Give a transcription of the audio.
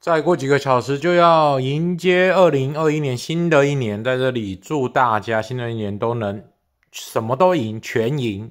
再过几个小时就要迎接二零二一年新的一年，在这里祝大家新的一年都能什么都赢，全赢！